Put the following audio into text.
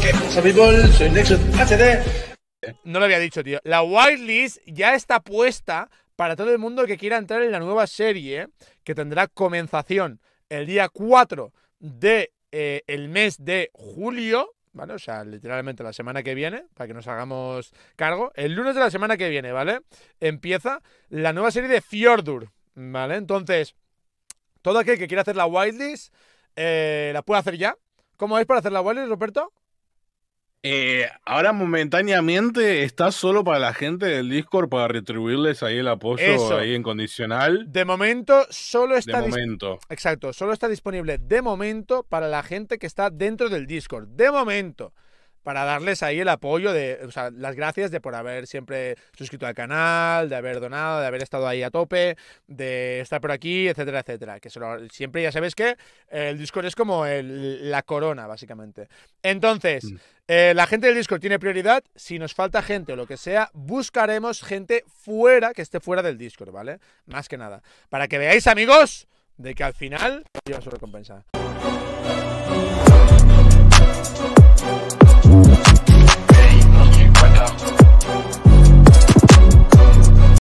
¿qué pasa, people? Soy Nexus HD. No lo había dicho, tío. La whitelist ya está puesta para todo el mundo que quiera entrar en la nueva serie que tendrá comenzación el día 4 de eh, el mes de julio, ¿vale? O sea, literalmente la semana que viene, para que nos hagamos cargo. El lunes de la semana que viene, ¿vale? Empieza la nueva serie de Fjordur, ¿vale? Entonces, todo aquel que quiera hacer la whitelist eh, la puede hacer ya, ¿Cómo es para hacer la wallet, Roberto? Eh, ahora momentáneamente está solo para la gente del Discord para retribuirles ahí el apoyo ahí incondicional. De momento solo está de momento. Exacto, solo está disponible de momento para la gente que está dentro del Discord. De momento para darles ahí el apoyo de, o sea, las gracias de por haber siempre suscrito al canal, de haber donado, de haber estado ahí a tope, de estar por aquí, etcétera, etcétera. Que siempre ya sabes que el Discord es como la corona, básicamente. Entonces, mm. eh, la gente del Discord tiene prioridad. Si nos falta gente o lo que sea, buscaremos gente fuera, que esté fuera del Discord, ¿vale? Más que nada. Para que veáis, amigos, de que al final lleva su recompensa.